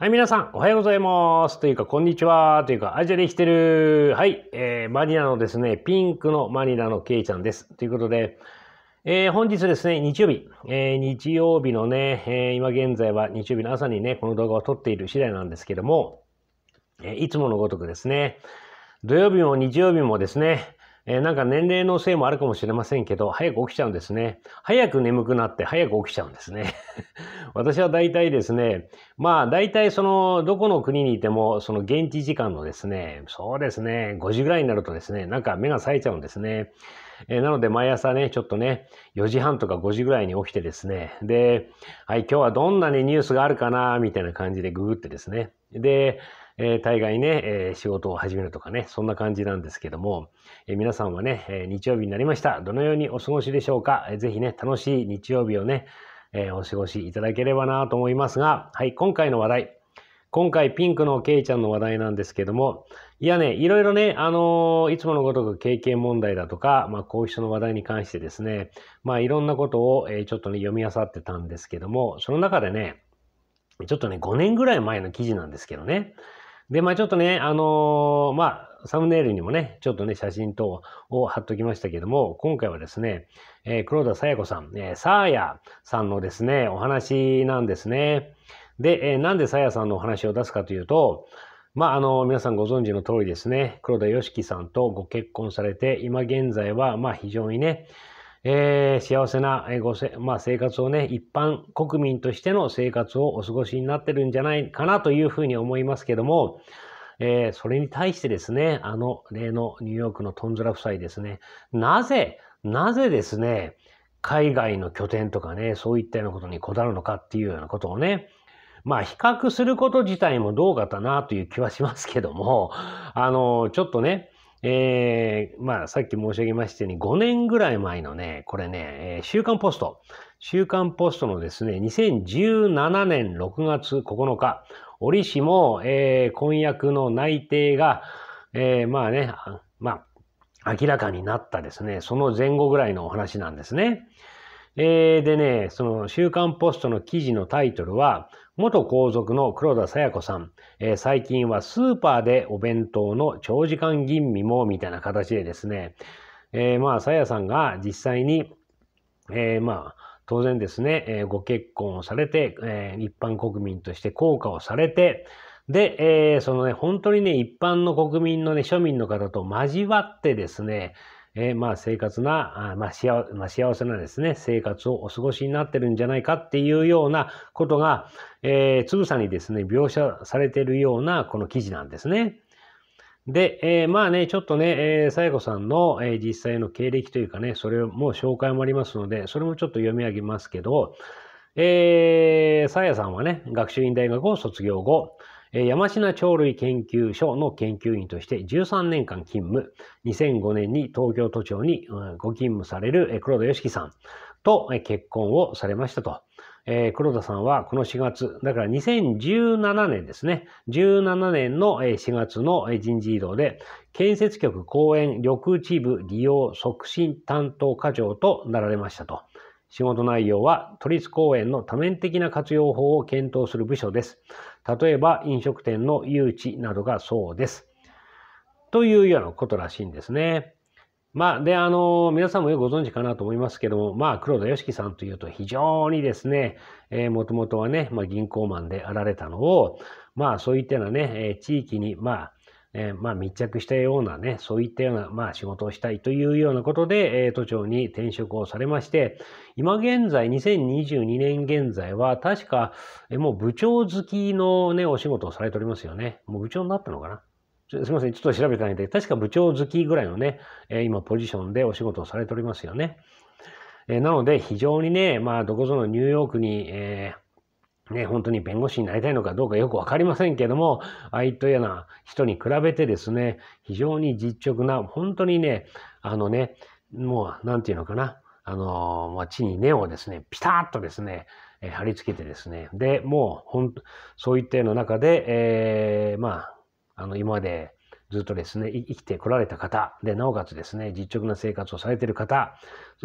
はい、皆さん、おはようございます。というか、こんにちは。というか、アジアで生きてる。はい、えー、マニラのですね、ピンクのマニラのケイちゃんです。ということで、えー、本日ですね、日曜日、えー、日曜日のね、えー、今現在は日曜日の朝にね、この動画を撮っている次第なんですけども、えいつものごとくですね、土曜日も日曜日もですね、えー、なんか年齢のせいもあるかもしれませんけど、早く起きちゃうんですね。早く眠くなって早く起きちゃうんですね。私は大体ですね、まあ大体その、どこの国にいても、その現地時間のですね、そうですね、5時ぐらいになるとですね、なんか目が冴えちゃうんですね。えー、なので毎朝ね、ちょっとね、4時半とか5時ぐらいに起きてですね、で、はい、今日はどんなね、ニュースがあるかな、みたいな感じでググってですね、で、えー、大概ね、えー、仕事を始めるとかね、そんな感じなんですけども、えー、皆さんはね、え日曜日になりました。どのようにお過ごしでしょうか、えー、ぜひね、楽しい日曜日をね、えお過ごしいただければなと思いますが、はい、今回の話題。今回ピンクのケイちゃんの話題なんですけども、いやね、いろいろね、あのー、いつものごとく経験問題だとか、まあ、後遺症の話題に関してですね、まあ、いろんなことを、えー、ちょっとね、読み漁ってたんですけども、その中でね、ちょっとね、5年ぐらい前の記事なんですけどね、で、まあちょっとね、あのー、まあサムネイルにもね、ちょっとね、写真等を貼っときましたけども、今回はですね、えー、黒田さや子さん、えー、サーやさんのですね、お話なんですね。で、えー、なんでさやさんのお話を出すかというと、まあ、あの、皆さんご存知の通りですね、黒田し樹さんとご結婚されて、今現在は、まあ、非常にね、えー、幸せなごせ、まあ、生活をね、一般国民としての生活をお過ごしになってるんじゃないかなというふうに思いますけども、えー、それに対してですね、あの例のニューヨークのトンズラ夫妻ですね、なぜ、なぜですね、海外の拠点とかね、そういったようなことにこだわるのかっていうようなことをね、まあ比較すること自体もどうかだなという気はしますけども、あの、ちょっとね、えー、まあ、さっき申し上げましたように、5年ぐらい前のね、これね、えー、週刊ポスト。週刊ポストのですね、2017年6月9日、折しも、えー、婚約の内定が、えー、まあね、まあ、明らかになったですね、その前後ぐらいのお話なんですね。えー、でね、その週刊ポストの記事のタイトルは、元皇族の黒田清子さん、えー、最近はスーパーでお弁当の長時間吟味も、みたいな形でですね、えー、まあ、さやさんが実際に、えー、まあ、当然ですね、えご結婚をされて、え一般国民として効果をされて、で、えそのね、本当にね、一般の国民のね、庶民の方と交わってですね、えー、まあ生活な、あまあ幸まあ、幸せなですね、生活をお過ごしになってるんじゃないかっていうようなことが、えー、つぶさにですね、描写されているようなこの記事なんですね。で、えー、まあね、ちょっとね、えやこさんの、えー、実際の経歴というかね、それも紹介もありますので、それもちょっと読み上げますけど、えー、さやさんはね、学習院大学を卒業後、山科鳥類研究所の研究員として13年間勤務、2005年に東京都庁にご勤務される黒田良樹さんと結婚をされましたと。えー、黒田さんはこの4月、だから2017年ですね。17年の4月の人事異動で、建設局公園緑地部利用促進担当課長となられましたと。仕事内容は都立公園の多面的な活用法を検討する部署です。例えば飲食店の誘致などがそうです。というようなことらしいんですね。まあ、で、あの、皆さんもよくご存知かなと思いますけども、まあ、黒田義樹さんというと非常にですね、えー、もともとはね、まあ、銀行マンであられたのを、まあ、そういったようなね、え地域に、まあ、えー、まあ、密着したようなね、そういったような、まあ、仕事をしたいというようなことで、えー、都庁に転職をされまして、今現在、2022年現在は、確か、えー、もう部長好きのね、お仕事をされておりますよね。もう部長になったのかなすみません、ちょっと調べてないんで、確か部長好きぐらいのね、えー、今ポジションでお仕事をされておりますよね。えー、なので、非常にね、まあ、どこぞのニューヨークに、えーね、本当に弁護士になりたいのかどうかよくわかりませんけども、ああいったような人に比べてですね、非常に実直な、本当にね、あのね、もう、なんていうのかな、あの、まあ、地に根をですね、ピタッとですね、えー、貼り付けてですね、で、もう、ほん、そういったような中で、えー、まあ、あの、今までずっとですね、生きてこられた方、で、なおかつですね、実直な生活をされている方、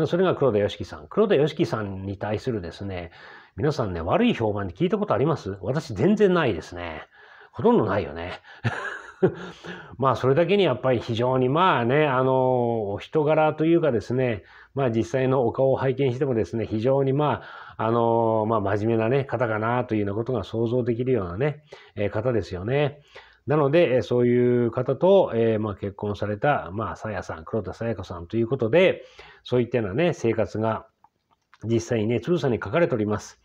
それが黒田良樹さん。黒田良樹さんに対するですね、皆さんね、悪い評判で聞いたことあります私全然ないですね。ほとんどないよね。まあ、それだけにやっぱり非常にまあね、あの、お人柄というかですね、まあ実際のお顔を拝見してもですね、非常にまあ、あの、まあ真面目なね、方かなというようなことが想像できるようなね、えー、方ですよね。なので、そういう方と、えー、まあ、結婚された、まあ、さやさん、黒田さやかさんということで、そういったようなね、生活が実際にね、つぶさに書かれております。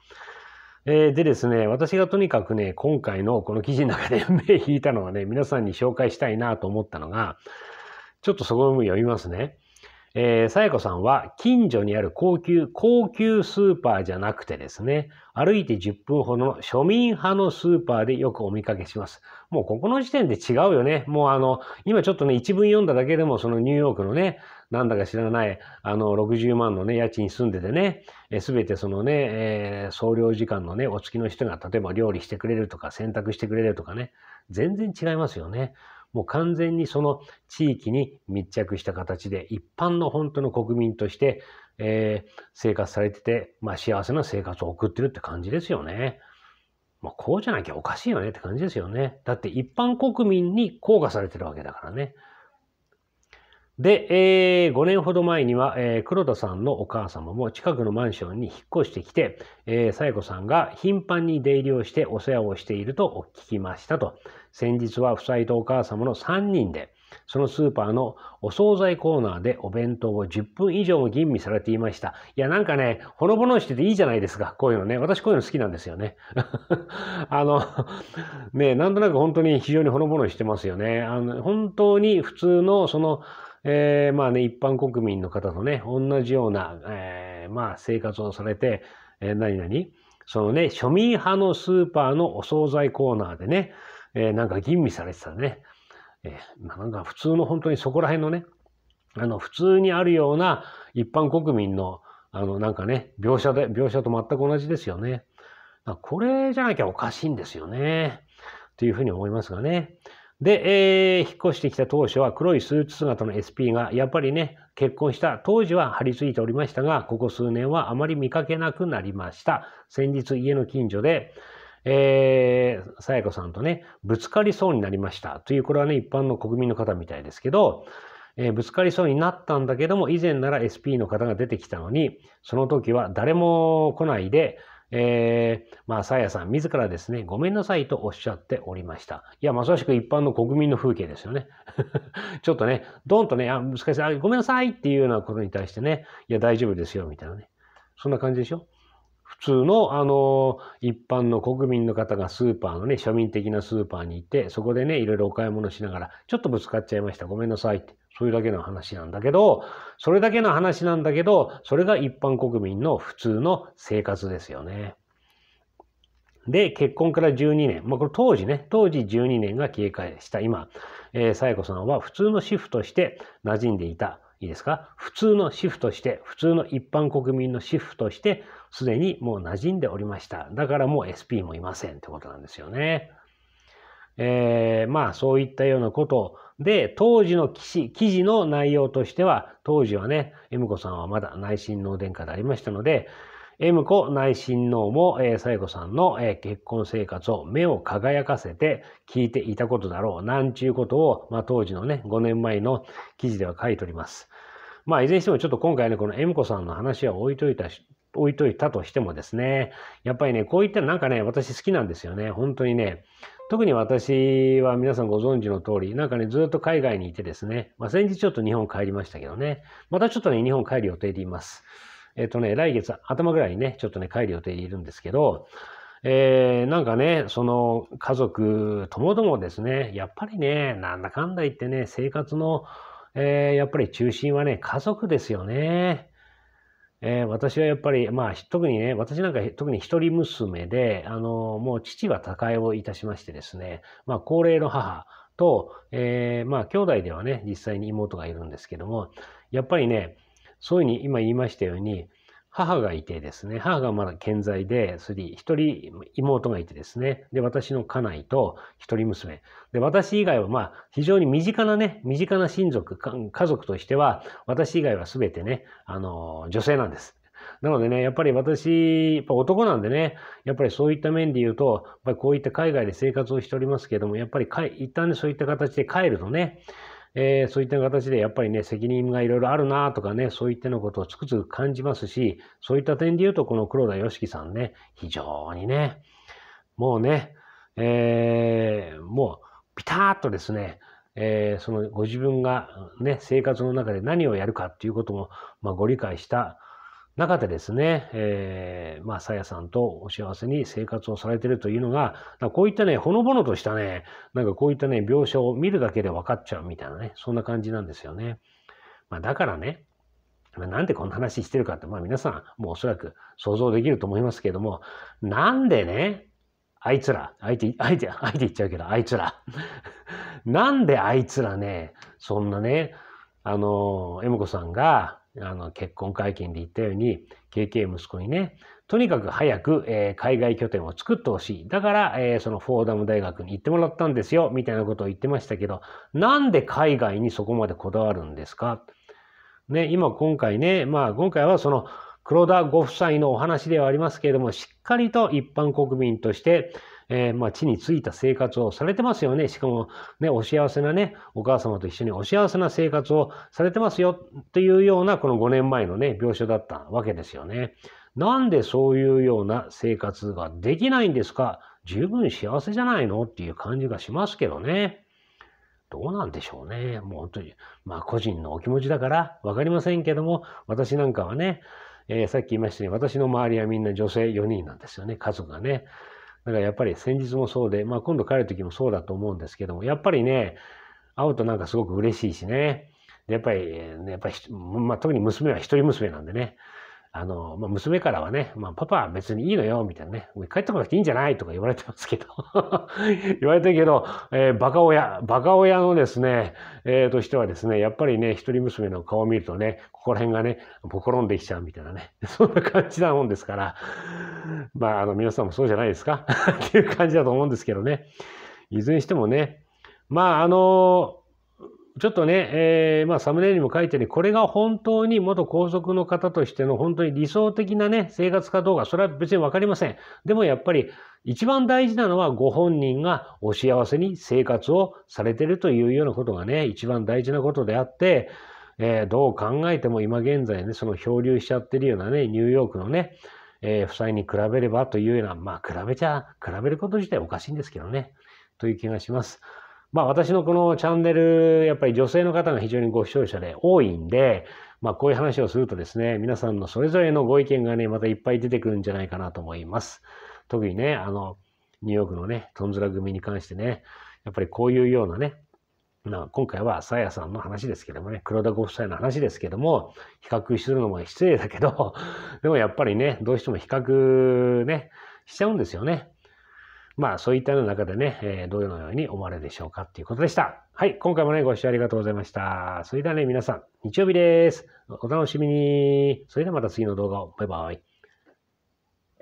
えー、でですね、私がとにかくね、今回のこの記事の中で 目引いたのはね、皆さんに紹介したいなと思ったのが、ちょっとそこも読みますね。えー、さやこさんは近所にある高級、高級スーパーじゃなくてですね、歩いて10分ほどの庶民派のスーパーでよくお見かけします。もうここの時点で違うよね。もうあの、今ちょっとね、一文読んだだけでもそのニューヨークのね、なんだか知らない、あの、60万のね、家賃住んでてね、すべてそのね、えー、総領時間のね、お付きの人が例えば料理してくれるとか、洗濯してくれるとかね、全然違いますよね。もう完全にその地域に密着した形で、一般の本当の国民として、えー、生活されてて、まあ、幸せな生活を送ってるって感じですよね。まあ、こうじゃなきゃおかしいよねって感じですよね。だって一般国民に効果されてるわけだからね。で、えー、5年ほど前には、えー、黒田さんのお母様も近くのマンションに引っ越してきて、えー、紗子さんが頻繁に出入りをしてお世話をしていると聞きましたと。先日は夫妻とお母様の3人で、そのスーパーのお惣菜コーナーでお弁当を10分以上も吟味されていました。いや、なんかね、ほのぼのしてていいじゃないですか。こういうのね。私こういうの好きなんですよね。あの、ね、なんとなく本当に非常にほのぼのしてますよね。あの本当に普通の、その、えー、まあね、一般国民の方とね、同じような、えー、まあ生活をされて、えー、何々そのね、庶民派のスーパーのお惣菜コーナーでね、えー、なんか吟味されてたね、えー、なんか普通の本当にそこら辺のね、あの、普通にあるような一般国民の、あの、なんかね、描写で、描写と全く同じですよね。これじゃなきゃおかしいんですよね。というふうに思いますがね。で、えー、引っ越してきた当初は黒いスーツ姿の SP がやっぱりね、結婚した当時は張り付いておりましたが、ここ数年はあまり見かけなくなりました。先日家の近所で、えー、さやこさんとね、ぶつかりそうになりました。という、これはね、一般の国民の方みたいですけど、えー、ぶつかりそうになったんだけども、以前なら SP の方が出てきたのに、その時は誰も来ないで、えー、まあ、さやさん自らですね、ごめんなさいとおっしゃっておりました。いや、まさしく一般の国民の風景ですよね。ちょっとね、ドンとね、あ、難しい、あ、ごめんなさいっていうようなことに対してね、いや、大丈夫ですよ、みたいなね。そんな感じでしょ普通の、あの、一般の国民の方がスーパーのね、庶民的なスーパーに行って、そこでね、いろいろお買い物しながら、ちょっとぶつかっちゃいました。ごめんなさいって。そういうだけの話なんだけど、それだけの話なんだけど、それが一般国民の普通の生活ですよね。で、結婚から12年。まあ、これ当時ね、当時12年が経過した今、えー、サエコさんは普通の主婦として馴染んでいた。いいですか普通の主婦として、普通の一般国民の主婦として、すでにもう馴染んでおりました。だからもう SP もいませんってことなんですよね。えー、まあそういったようなことで、当時の記事記事の内容としては、当時はね、恵美子さんはまだ内親王殿下でありましたので、エムコ内親王も、えー、サイコさんの、えー、結婚生活を目を輝かせて聞いていたことだろう、なんちゅうことを、まあ、当時のね、5年前の記事では書いております。まあ、いずれにしてもちょっと今回ね、このエムコさんの話は置いといたし、置いといたとしてもですね、やっぱりね、こういったなんかね、私好きなんですよね、本当にね。特に私は皆さんご存知の通り、なんかね、ずっと海外にいてですね、まあ、先日ちょっと日本帰りましたけどね、またちょっとね、日本帰る予定でいます。えっ、とね、来月頭ぐらいにね、ちょっとね、帰る予定いるんですけど、えー、なんかね、その家族ともどもですね、やっぱりね、なんだかんだ言ってね、生活の、えー、やっぱり中心はね、家族ですよね。えー、私はやっぱり、まあ、特にね、私なんか特に一人娘で、あの、もう父は他界をいたしましてですね、まあ、高齢の母と、えー、まあ、兄弟ではね、実際に妹がいるんですけども、やっぱりね、そういうふうに今言いましたように、母がいてですね、母がまだ健在で、それで一人妹がいてですね、で、私の家内と一人娘。で、私以外はまあ、非常に身近なね、身近な親族、家族としては、私以外は全てね、あの、女性なんです。なのでね、やっぱり私、やっぱ男なんでね、やっぱりそういった面で言うと、やっぱりこういった海外で生活をしておりますけれども、やっぱり一旦ね、そういった形で帰るとね、えー、そういった形でやっぱりね、責任がいろいろあるなとかね、そういったのことをつくづく感じますし、そういった点で言うと、この黒田良樹さんね、非常にね、もうね、えー、もう、ピターッとですね、えー、そのご自分がね、生活の中で何をやるかっていうことも、まあ、ご理解した中でですね、えー、まあ、さやさんとお幸せに生活をされてるというのが、こういったね、ほのぼのとしたね、なんかこういったね、描写を見るだけで分かっちゃうみたいなね、そんな感じなんですよね。まあ、だからね、なんでこんな話してるかって、まあ皆さん、もうおそらく想像できると思いますけれども、なんでね、あいつら、あいて、あいて、あいて言っちゃうけど、あいつら。なんであいつらね、そんなね、あの、エムコさんが、あの結婚会見で言ったように、KK 息子にね、とにかく早く、えー、海外拠点を作ってほしい。だから、えー、そのフォーダム大学に行ってもらったんですよ、みたいなことを言ってましたけど、なんで海外にそこまでこだわるんですかね、今今回ね、まあ今回はその黒田ご夫妻のお話ではありますけれども、しっかりと一般国民として、えー、まあ、地についた生活をされてますよね。しかも、ね、お幸せなね、お母様と一緒にお幸せな生活をされてますよっていうような、この5年前のね、病床だったわけですよね。なんでそういうような生活ができないんですか十分幸せじゃないのっていう感じがしますけどね。どうなんでしょうね。もう本当に、まあ個人のお気持ちだから分かりませんけども、私なんかはね、えー、さっき言いましたように、私の周りはみんな女性4人なんですよね、家族がね。だからやっぱり先日もそうで、まあ今度帰る時もそうだと思うんですけども、やっぱりね、会うとなんかすごく嬉しいしね。やっぱり、ね、やっぱり、まあ、特に娘は一人娘なんでね、あの、まあ、娘からはね、まあ、パパは別にいいのよ、みたいなね、帰ってこなくていいんじゃないとか言われてますけど 言われてるけど、えー、バカ親、バカ親のですね、えー、としてはですね、やっぱりね、一人娘の顔を見るとね、ここら辺がね、ぼころんできちゃうみたいなね、そんな感じなもんですから、まあ、あの、皆さんもそうじゃないですか っていう感じだと思うんですけどね。いずれにしてもね、まあ、あの、ちょっとね、えー、まあ、サムネイルにも書いてね、これが本当に元皇族の方としての本当に理想的なね、生活かどうか、それは別に分かりません。でもやっぱり、一番大事なのはご本人がお幸せに生活をされてるというようなことがね、一番大事なことであって、えー、どう考えても今現在ね、その漂流しちゃってるようなね、ニューヨークのね、えー、負債に比べればというような、まあ、比べちゃ、比べること自体おかしいんですけどね、という気がします。まあ私のこのチャンネル、やっぱり女性の方が非常にご視聴者で多いんで、まあこういう話をするとですね、皆さんのそれぞれのご意見がね、またいっぱい出てくるんじゃないかなと思います。特にね、あの、ニューヨークのね、トンズラ組に関してね、やっぱりこういうようなね、な今回はさやさんの話ですけどもね、黒田ご夫妻の話ですけども、比較するのも失礼だけど、でもやっぱりね、どうしても比較ね、しちゃうんですよね。まあそういったような中でね、えー、どのように思われるでしょうかっていうことでした。はい、今回もね、ご視聴ありがとうございました。それではね、皆さん、日曜日です。お楽しみに。それではまた次の動画を。バイバイ。